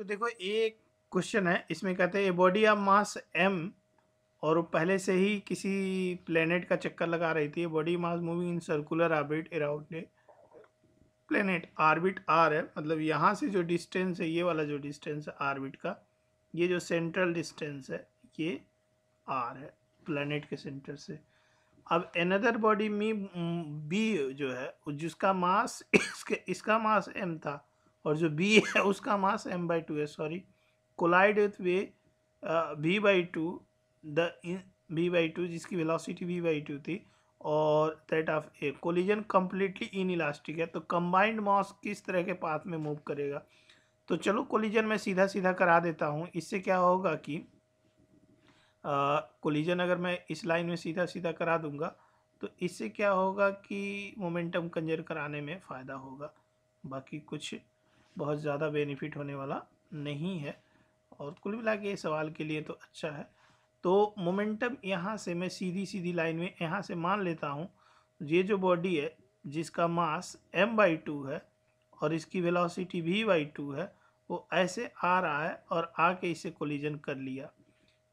तो देखो एक क्वेश्चन है इसमें कहते हैं बॉडी ऑफ मास एम और पहले से ही किसी प्लेनेट का चक्कर लगा रही थी body mass moving in circular orbit around planet orbit are है मतलब यहाँ से जो डिस्टेंस है ये वाला जो डिस्टेंस है आर्बिट का ये जो सेंट्रल डिस्टेंस है ये आर है प्लेनेट के सेंटर से अब एनदर बॉडी मी बी जो है जिसका मास इसके इसका मास एम था और जो बी है उसका मास एम बाई टू है sorry collide with way B by two the B by two जिसकी वेलोसिटी बी बाई टू थी और that of a collision completely inelastic है तो कम्बाइंड मॉस किस तरह के पाथ में मूव करेगा तो चलो कोलिजन मैं सीधा सीधा करा देता हूँ इससे क्या होगा कि कोलिजन uh, अगर मैं इस लाइन में सीधा सीधा करा दूँगा तो इससे क्या होगा कि मोमेंटम कंजर कराने में फ़ायदा होगा बाकी कुछ बहुत ज़्यादा बेनिफिट होने वाला नहीं है और कुल मिला के सवाल के लिए तो अच्छा है तो मोमेंटम यहाँ से मैं सीधी सीधी लाइन में यहाँ से मान लेता हूँ ये जो बॉडी है जिसका मास एम बाई टू है और इसकी वेलोसिटी भी बाई टू है वो ऐसे आ रहा है और आके इसे कोलिजन कर लिया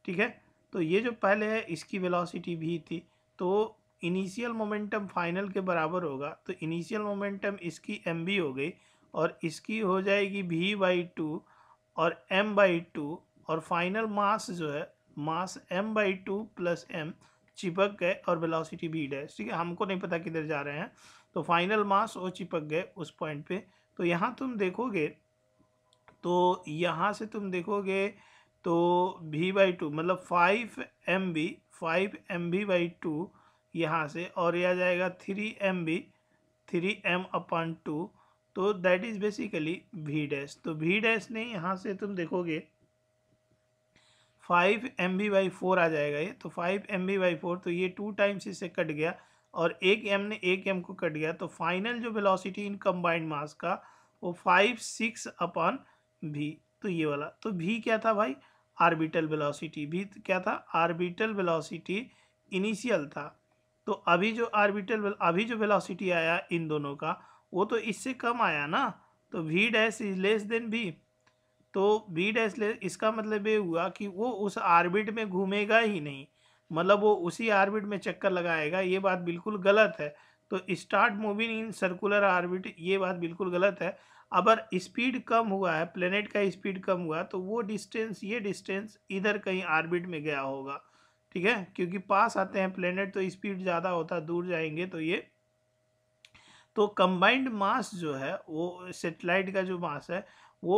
ठीक है तो ये जो पहले है इसकी वेलोसिटी भी थी तो इनिशियल मोमेंटम फाइनल के बराबर होगा तो इनिशियल मोमेंटम इसकी एम हो गई और इसकी हो जाएगी वी बाई टू और एम बाई टू और फाइनल मास जो है mass M by two plus M चिपक गए और वेलोसिटी भी डैश ठीक है हमको नहीं पता किधर जा रहे हैं तो फाइनल मास वो चिपक गए उस पॉइंट पे तो यहाँ तुम देखोगे तो यहाँ से तुम देखोगे तो भी बाई टू मतलब five M B five M B by two यहाँ से और यह आ जाएगा three M B three M upon two तो that is basically V dash तो वी डैश ने यहाँ से तुम देखोगे five M B by four आ जाएगा ये तो five M B by four तो ये टू टाइम्स इससे कट गया और एक एम ने एक एम को कट गया तो फाइनल जो वेलोसिटी इन कंबाइंड मास का वो फाइव सिक्स अपॉन भी तो ये वाला तो भी क्या था भाई आर्बिटल वेलोसिटी भी क्या था आर्बिटल वेलोसिटी इनिशियल था तो अभी जो आर्बिटल अभी जो वेलोसिटी आया इन दोनों का वो तो इससे कम आया ना तो V dash is less than B तो वी डैश लेस इसका मतलब ये हुआ कि वो उस आर्बिट में घूमेगा ही नहीं मतलब वो उसी आर्बिट में चक्कर लगाएगा ये बात बिल्कुल गलत है तो start moving in circular orbit ये बात बिल्कुल गलत है अगर स्पीड कम हुआ है प्लेनेट का स्पीड कम हुआ तो वो डिस्टेंस ये डिस्टेंस इधर कहीं आर्बिट में गया होगा ठीक है क्योंकि पास आते हैं प्लेनेट तो स्पीड ज़्यादा होता दूर जाएंगे तो ये तो कंबाइंड मास जो है वो सेटेलाइट का जो मास है वो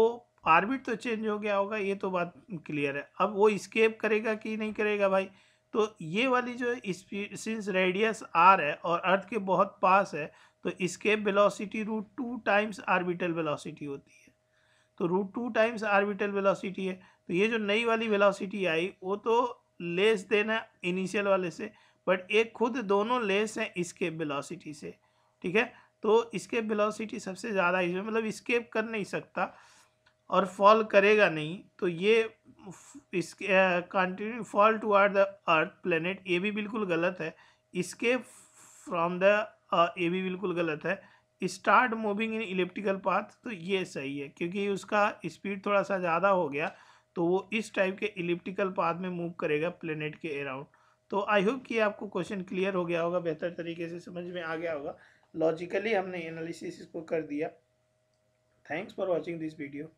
ऑर्बिट तो चेंज हो गया होगा ये तो बात क्लियर है अब वो स्केप करेगा कि नहीं करेगा भाई तो ये वाली जो सिंस रेडियस आर है और अर्थ के बहुत पास है तो escape velocity root two times orbital velocity होती है तो root two times orbital velocity है तो ये जो नई वाली वेलोसिटी आई वो तो लेस देन है इनिशियल वाले से बट ये खुद दोनों लेस हैं स्केप वेलोसिटी से ठीक है तो इसके वेलोसिटी सबसे ज़्यादा इसमें मतलब स्केप कर नहीं सकता और फॉल करेगा नहीं तो ये continue fall to the earth planet ये भी बिल्कुल गलत है इसके फ्रॉम द ये भी बिल्कुल गलत है start moving in elliptical path तो ये सही है क्योंकि उसका स्पीड थोड़ा सा ज़्यादा हो गया तो वो इस टाइप के इलिप्टिकल पाथ में मूव करेगा प्लेनेट के अराउंड तो आई होप कि आपको क्वेश्चन क्लियर हो गया होगा बेहतर तरीके से समझ में आ गया होगा लॉजिकली हमने एनालिसिस इसको कर दिया thanks for watching this video